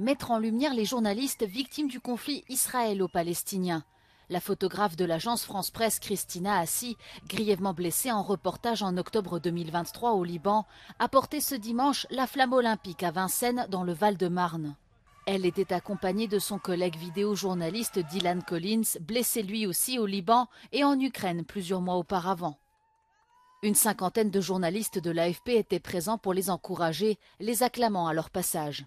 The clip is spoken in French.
mettre en lumière les journalistes victimes du conflit israélo-palestinien. La photographe de l'agence France Presse, Christina Assi, grièvement blessée en reportage en octobre 2023 au Liban, a porté ce dimanche la flamme olympique à Vincennes dans le Val-de-Marne. Elle était accompagnée de son collègue vidéojournaliste Dylan Collins, blessé lui aussi au Liban et en Ukraine plusieurs mois auparavant. Une cinquantaine de journalistes de l'AFP étaient présents pour les encourager, les acclamant à leur passage.